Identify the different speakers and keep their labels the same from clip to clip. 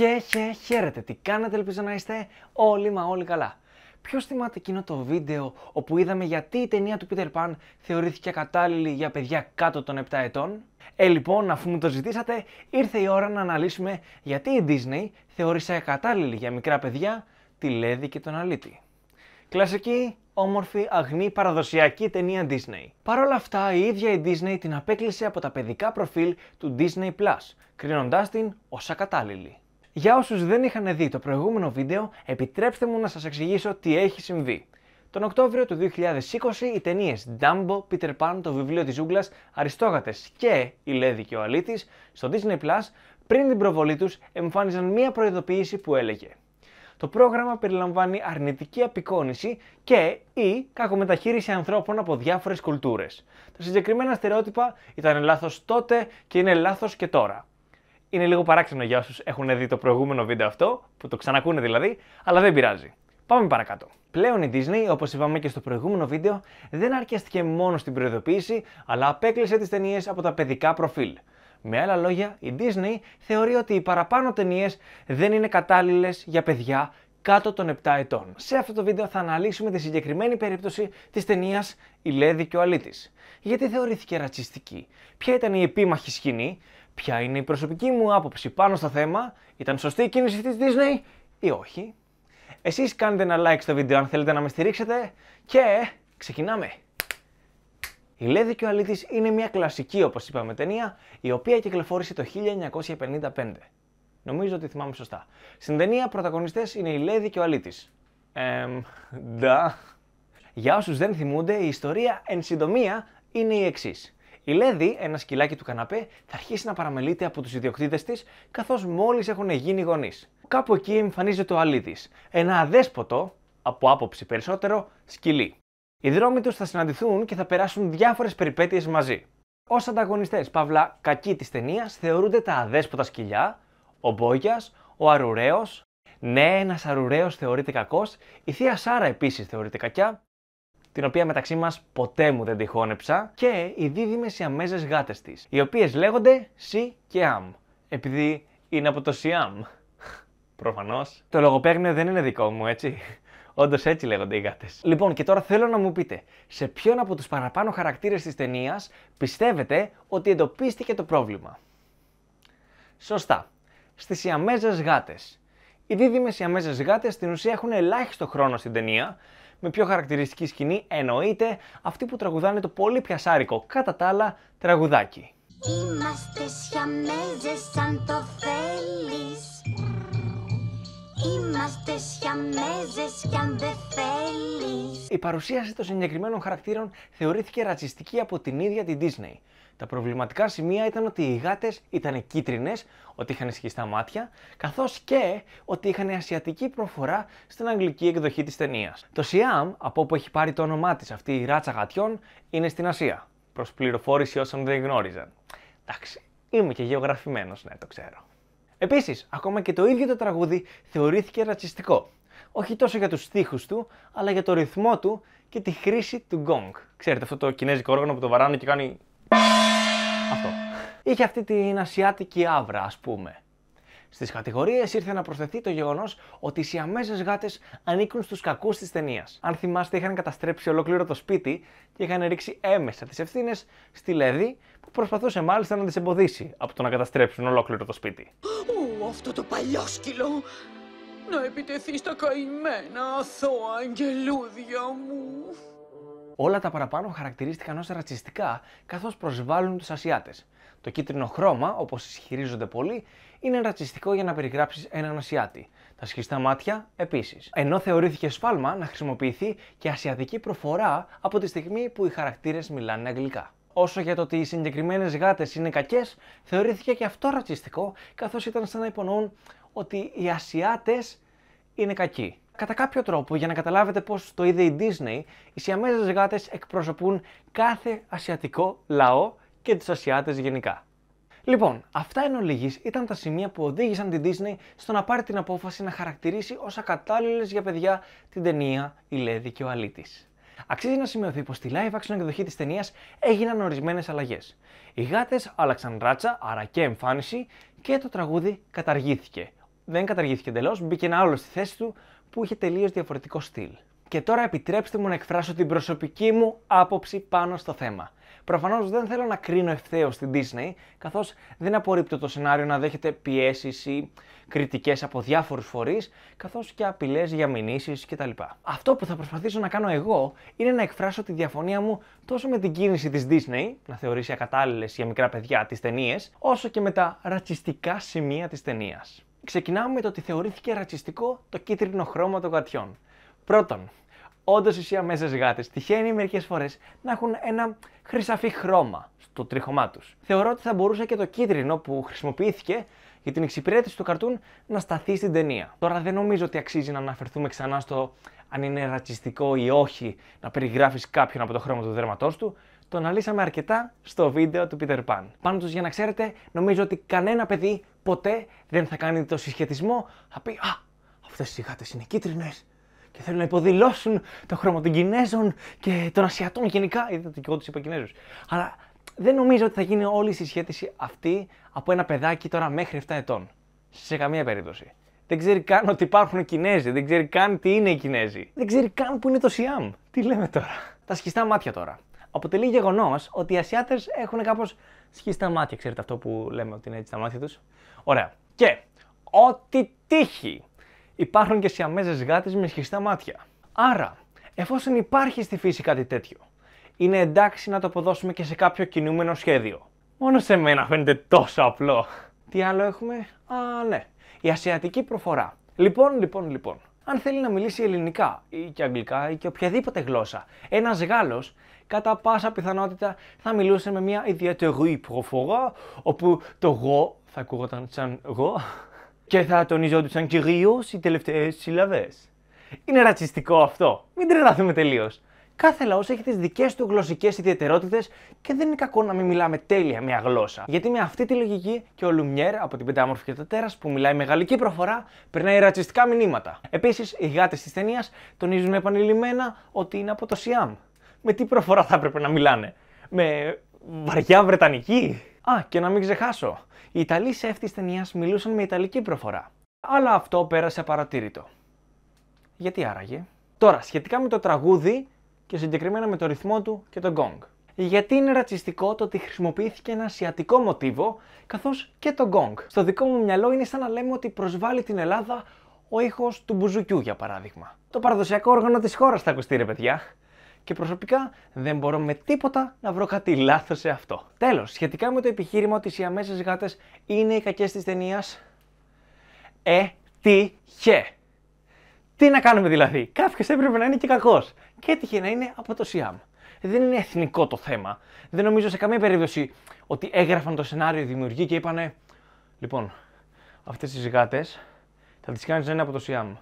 Speaker 1: Και χε, χαίρετε, τι κάνετε, ελπίζω να είστε όλοι μα όλοι καλά. Ποιο θυμάται εκείνο το βίντεο όπου είδαμε γιατί η ταινία του Peter Pan θεωρήθηκε κατάλληλη για παιδιά κάτω των 7 ετών. Ε, λοιπόν, αφού μου το ζητήσατε, ήρθε η ώρα να αναλύσουμε γιατί η Disney θεώρησε κατάλληλη για μικρά παιδιά τη Λέδη και τον Αλίτη. Κλασική, όμορφη, αγνή, παραδοσιακή ταινία Disney. Παρ' όλα αυτά, η ίδια η Disney την απέκλεισε από τα παιδικά προφίλ του Disney Plus, κρίνοντάς την ως ακατάλληλη. Για όσους δεν είχαν δει το προηγούμενο βίντεο, επιτρέψτε μου να σας εξηγήσω τι έχει συμβεί. Τον Οκτώβριο του 2020 οι ταινίες Dumbo, Peter Pan, το βιβλίο της ζούγκλας, Αριστόγατες και η Λέδη και ο Αλίτη, στο Disney Plus πριν την προβολή τους εμφάνιζαν μία προειδοποίηση που έλεγε το πρόγραμμα περιλαμβάνει αρνητική απεικόνηση και ή κακομεταχείριση ανθρώπων από διάφορες κουλτούρες. Τα συγκεκριμένα στερεότυπα ήταν λάθος τότε και είναι λάθος και τώρα είναι λίγο παράξενο για όσους έχουν δει το προηγούμενο βίντεο αυτό, που το ξανακούνε δηλαδή, αλλά δεν πειράζει. Πάμε παρακάτω. Πλέον η Disney, όπως είπαμε και στο προηγούμενο βίντεο, δεν αρκέστηκε μόνο στην προειδοποίηση, αλλά απέκλεισε τις ταινίες από τα παιδικά προφίλ. Με άλλα λόγια, η Disney θεωρεί ότι οι παραπάνω ταινίες δεν είναι κατάλληλες για παιδιά κάτω των 7 ετών. Σε αυτό το βίντεο θα αναλύσουμε τη συγκεκριμένη περίπτωση της ταινίας «Η Λέδη και ο Αλίτη. Γιατί θεωρήθηκε ρατσιστική, ποια ήταν η επίμαχη σκηνή ποια είναι η προσωπική μου άποψη πάνω στο θέμα, ήταν σωστή η κίνηση της Disney ή όχι. Εσείς κάντε ένα like στο βίντεο αν θέλετε να με στηρίξετε και ξεκινάμε. Η Λέδη και ο Αλήτης είναι μια κλασική όπως είπαμε ταινία η οποία κυκλοφόρησε το 1955. Νομίζω ότι θυμάμαι σωστά. Στην ταινία πρωταγωνιστές είναι η Λέδη και ο Αλήτης. Εμ, ντα. Για όσους δεν θυμούνται η ιστορία εν συντομία είναι η εξής. Η Λέδη, ένα σκυλάκι του καναπέ, θα αρχίσει να παραμελείται από τους ιδιοκτήτες της, καθώς μόλις έχουν γίνει γονείς. Κάπου εκεί εμφανίζεται ο Αλίδης, ένα αδέσποτο, από άποψη περισσότερο, σκυλί. Οι δρόμοι τους θα συναντηθούν και θα περάσουν διάφορες περιπέτειες μαζί. Ως ανταγωνιστές, παύλα κακοί της ταινίας, θεωρούνται τα αδέσποτα σκυλιά, ο Μπόγιας, ο Αρουραίος. Ναι, ένας Αρουραίος θεωρείται κακός, η Θεία Σάρα επίσης θεωρείται κακιά, την οποία μεταξύ μας ποτέ μου δεν τη και οι δίδυμες Σιαμέζε γάτες της, οι οποίες λέγονται Σι και Αμ, επειδή είναι από το Σιάμ. Προφανώς. Το λογοπαίγνιο δεν είναι δικό μου, έτσι. Όντως έτσι λέγονται οι γάτες. Λοιπόν, και τώρα θέλω να μου πείτε, σε ποιον από τους παραπάνω χαρακτήρες της ταινίας πιστεύετε ότι εντοπίστηκε το πρόβλημα. Σωστά. Στις Ιαμέζε γάτες. Οι δίδυμες Ιαμέζε γάτες στην ουσία έχουν ελάχιστο χρόνο στην ταινία, με πιο χαρακτηριστική σκηνή εννοείται αυτή που τραγουδάνε το πολύ πιασάρικο κατά τα άλλα τραγουδάκι. Είμαστε σιαμέζες σαν το θέλεις Είμαστε σιαμέζες κι αν δεν παρουσίαση των συγκεκριμένων χαρακτήρων θεωρήθηκε ρατσιστική από την ίδια την Disney. Τα προβληματικά σημεία ήταν ότι οι γάτες ήταν κίτρινες ότι είχαν σχιστά μάτια, καθώς και ότι είχαν ασιατική προφορά στην αγγλική εκδοχή της ταινίας. Το Siam, από όπου έχει πάρει το όνομά της αυτή η ράτσα γατιών, είναι στην Ασία. προς πληροφόρηση όσων δεν γνώριζαν. Εντάξει, είμαι και γεωγραφημένος, ναι, το ξέρω. Επίσης, ακόμα και το ίδιο το τραγούδι θεωρήθηκε ρατσιστικό όχι τόσο για τους στίχους του, αλλά για το ρυθμό του και τη χρήση του γκόγκ. Ξέρετε αυτό το κινέζικο όργανο που το βαράνε και κάνει... Αυτό. Είχε αυτή την ασιάτικη άβρα, ας πούμε. Στις κατηγορίες ήρθε να προσθεθεί το γεγονός ότι οι Σιαμέζε γάτες ανήκουν στους κακούς της ταινίας. Αν θυμάστε, είχαν καταστρέψει ολόκληρο το σπίτι και είχαν ρίξει έμεσα τις ευθύνες στη Λέδη, που προσπαθούσε μάλιστα να τις εμποδίσει από το να καταστρέψουν ολόκληρο το σπίτι. αυτό το παλιό σκυλό! να επιτεθεί στα καημένα αθώα αγγελούδια μου. Όλα τα παραπάνω χαρακτηρίστηκαν ως ρατσιστικά καθώς προσβάλλουν τους Ασιάτες. Το κίτρινο χρώμα, όπως ισχυρίζονται πολλοί, είναι ρατσιστικό για να περιγράψεις έναν Ασιάτη. Τα σχιστά μάτια επίσης. Ενώ θεωρήθηκε σφάλμα να χρησιμοποιηθεί και ασιατική προφορά από τη στιγμή που οι χαρακτήρες μιλάνε αγγλικά. Όσο για το ότι οι συγκεκριμένες γάτες είναι κακές, θεωρήθηκε και αυτό ρατσιστικό, καθώς ήταν σαν να υπονοούν ότι οι Ασιάτες είναι κακοί. Κατά κάποιο τρόπο, για να καταλάβετε πώς το είδε η Disney, οι Σιαμέζες γάτες εκπροσωπούν κάθε ασιατικό λαό και τους Ασιάτες γενικά. Λοιπόν, αυτά εν ολίγης ήταν τα σημεία που οδήγησαν την Disney στο να πάρει την απόφαση να χαρακτηρίσει ως ακατάλληλες για παιδιά την ταινία «Η Λέδη και ο Αλίτης. Αξίζει να σημειωθεί πως στη live action εκδοχή της ταινίας έγιναν ορισμένες αλλαγές. Οι γάτες άλλαξαν ράτσα, άρα και εμφάνιση, και το τραγούδι καταργήθηκε δεν καταργήθηκε εντελώς, μπήκε ένα άλλο στη θέση του που είχε τελείως διαφορετικό στυλ. Και τώρα επιτρέψτε μου να εκφράσω την προσωπική μου άποψη πάνω στο θέμα. Προφανώς δεν θέλω να κρίνω ευθέως την Disney, καθώς δεν απορρίπτω το σενάριο να δέχεται πιέσεις ή κριτικές από διάφορους φορείς, καθώς και απειλές για μηνύσεις κτλ. Αυτό που θα προσπαθήσω να κάνω εγώ είναι να εκφράσω τη διαφωνία μου τόσο με την κίνηση της Disney, να θεωρήσει ακατάλληλες για μικρά παιδιά τις ταινίες, όσο και με τα ρατσιστικά σημεία της ταινίας. Ξεκινάμε με το ότι θεωρήθηκε ρατσιστικό το κίτρινο χρώμα των γατιών. Πρώτον, όντως οι Σιαμέζε γάτες τυχαίνει μερικές φορές να έχουν ένα χρυσαφή χρώμα στο τρίχωμά τους. Θεωρώ ότι θα μπορούσε και το κίτρινο που χρησιμοποιήθηκε για την εξυπηρέτηση του καρτούν να σταθεί στην ταινία. Τώρα δεν νομίζω ότι αξίζει να αναφερθούμε ξανά στο αν είναι ρατσιστικό ή όχι να περιγράφεις κάποιον από το χρώμα του δέρματός του. Το αναλύσαμε αρκετά στο βίντεο του Peter Pan. Πάντως για να ξέρετε, νομίζω ότι κανένα παιδί ποτέ δεν θα κάνει το συσχετισμό. Θα πει Α, αυτές οι γάτες είναι κίτρινες και θέλουν να υποδηλώσουν το χρώμα των Κινέζων και των Ασιατών γενικά. Είδατε και εγώ τους είπα Κινέζους. Αλλά δεν νομίζω ότι θα γίνει όλη η συσχέτιση αυτή από ένα παιδάκι τώρα μέχρι 7 ετών. Σε καμία περίπτωση. Δεν ξέρει καν ότι υπάρχουν Κινέζοι, δεν ξέρει καν τι είναι οι Κινέζοι. Δεν ξέρει καν που είναι το Σιάμ. Τι λέμε τώρα. Τα σχιστά μάτια τώρα. Αποτελεί γεγονός ότι οι Ασιάτες έχουν κάπως Σχίσει μάτια, ξέρετε αυτό που λέμε ότι είναι έτσι τα μάτια τους. Ωραία. Και ό,τι τύχει. Υπάρχουν και σιαμέζες γάτες με σχιστά μάτια. Άρα, εφόσον υπάρχει στη φύση κάτι τέτοιο, είναι εντάξει να το αποδώσουμε και σε κάποιο κινούμενο σχέδιο. Μόνο σε μένα φαίνεται τόσο απλό. Τι άλλο έχουμε. Α, ναι. Η ασιατική προφορά. Λοιπόν, λοιπόν, λοιπόν αν θέλει να μιλήσει ελληνικά ή και αγγλικά ή και οποιαδήποτε γλώσσα. Ένας Γάλλος κατά πάσα πιθανότητα θα μιλούσε με μια ιδιαίτερη προφορά, όπου το γο θα ακούγονταν σαν γο και θα τονίζονταν κυρίως οι τελευταίες συλλαβές. Είναι ρατσιστικό αυτό. Μην τρελαθούμε τελείως. Κάθε λαός έχει τις δικές του γλωσσικές ιδιαιτερότητες και δεν είναι κακό να μην μιλάμε τέλεια μια γλώσσα. Γιατί με αυτή τη λογική και ο Λουμιέρ από την Πεντάμορφη και το Τέρας που μιλάει με γαλλική προφορά περνάει ρατσιστικά μηνύματα. Επίσης, οι γάτες της ταινίας τονίζουν επανειλημμένα ότι είναι από το Σιάμ. Με τι προφορά θα έπρεπε να μιλάνε, Με βαριά Βρετανική. Α, και να μην ξεχάσω, οι Ιταλοί αυτή της ταινίας μιλούσαν με Ιταλική προφορά. Αλλά αυτό πέρασε παρατήρητο. Γιατί άραγε. Τώρα, σχετικά με το τραγούδι, και συγκεκριμένα με το ρυθμό του και τον γκόγκ. Γιατί είναι ρατσιστικό το ότι χρησιμοποιήθηκε ένα ασιατικό μοτίβο, καθώς και το γκόγκ. Στο δικό μου μυαλό είναι σαν να λέμε ότι προσβάλλει την Ελλάδα ο ήχος του μπουζουκιού, για παράδειγμα. Το παραδοσιακό όργανο της χώρας θα ακουστεί, παιδιά. Και προσωπικά δεν μπορώ με τίποτα να βρω κάτι λάθος σε αυτό. Τέλος, σχετικά με το επιχείρημα ότι οι αμέσες γάτες είναι οι κακές της ταινίας. Ε, τι, τι να κάνουμε δηλαδή. Κάποιος έπρεπε να είναι και κακός. Και έτυχε να είναι από το ΣΥΑΜ. Δεν είναι εθνικό το θέμα. Δεν νομίζω σε καμία περίπτωση ότι έγραφαν το σενάριο οι δημιουργοί και είπανε Λοιπόν, αυτές τι γάτε θα τις κάνεις να είναι από το ΣΥΑΜ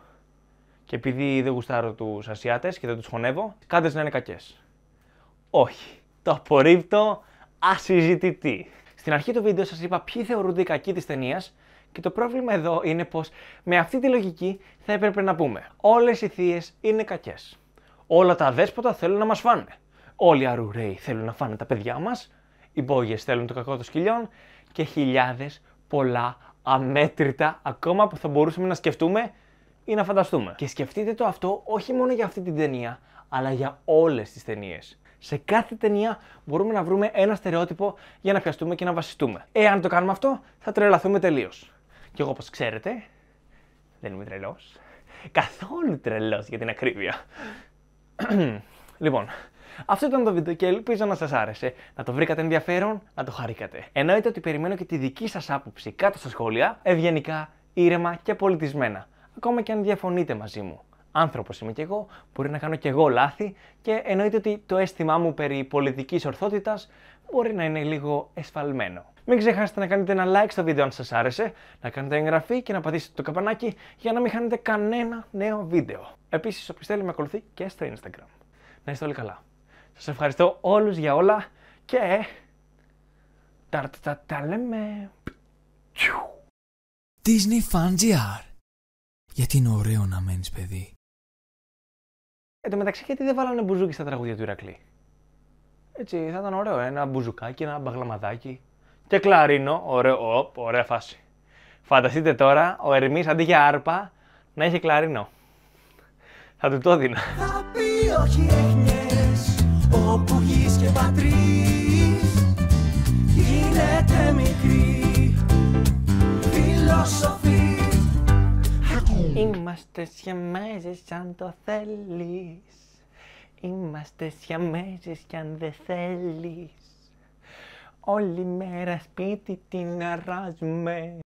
Speaker 1: Και επειδή δεν γουστάρω τους Ασιάτες και δεν τους χωνεύω, κάντε να είναι κακές. Όχι. Το απορρίπτω ασυζητητή. Στην αρχή του βίντεο σας είπα ποιοι θεωρούνται οι κακοί της ταινίας και το πρόβλημα εδώ είναι πως με αυτή τη λογική θα έπρεπε να πούμε Όλες οι θείες είναι κακές. Όλα τα αδέσποτα θέλουν να μας φάνε. Όλοι οι αρουραίοι θέλουν να φάνε τα παιδιά μας, οι μπόγιες θέλουν το κακό των σκυλιών και χιλιάδες πολλά αμέτρητα ακόμα που θα μπορούσαμε να σκεφτούμε ή να φανταστούμε. Και σκεφτείτε το αυτό όχι μόνο για αυτή την ταινία, αλλά για όλες τις ταινίες. Σε κάθε ταινία μπορούμε να βρούμε ένα στερεότυπο για να πιαστούμε και να βασιστούμε. Εάν το κάνουμε αυτό, θα τρελαθούμε τελείως. Και εγώ, όπως ξέρετε, δεν είμαι τρελός. Καθόλου τρελός για την ακρίβεια. λοιπόν, αυτό ήταν το βίντεο και ελπίζω να σας άρεσε. Να το βρήκατε ενδιαφέρον, να το χαρήκατε. Εννοείται ότι περιμένω και τη δική σας άποψη κάτω στα σχόλια, ευγενικά, ήρεμα και πολιτισμένα. Ακόμα και αν διαφωνείτε μαζί μου. Άνθρωπος είμαι κι εγώ, μπορεί να κάνω κι εγώ λάθη και εννοείται ότι το αίσθημά μου περί πολιτικής ορθότητας μπορεί να είναι λίγο εσφαλμένο. Μην ξεχάσετε να κάνετε ένα like στο βίντεο αν σας άρεσε, να κάνετε εγγραφή και να πατήσετε το καμπανάκι για να μην χάνετε κανένα νέο βίντεο. Επίσης ο θέλει με ακολουθεί και στο Instagram. Να είστε όλοι καλά. Σας ευχαριστώ όλους για όλα και τα, τα, τα λέμε. Disney Fan GR. Γιατί είναι ωραίο να μένεις παιδί. Εν τω μεταξύ γιατί δεν βάλανε μπουζούκι στα τραγούδια του Ηρακλή. Έτσι, θα ήταν ωραίο. Ένα μπουζουκάκι, ένα μπαγλαμαδάκι. Και κλαρίνο, ωραίο, ο ωραία φάση. Φανταστείτε τώρα ο Ερμή αντί για άρπα να έχει κλαρίνο. Θα του το δίνω. Θα πει όχι όπου και Είμαστε σχεμάζες σαν το θέλεις. Είμαστε σιαμέζες κι αν δεν θέλεις. Όλη μέρα σπίτι την αράζουμε.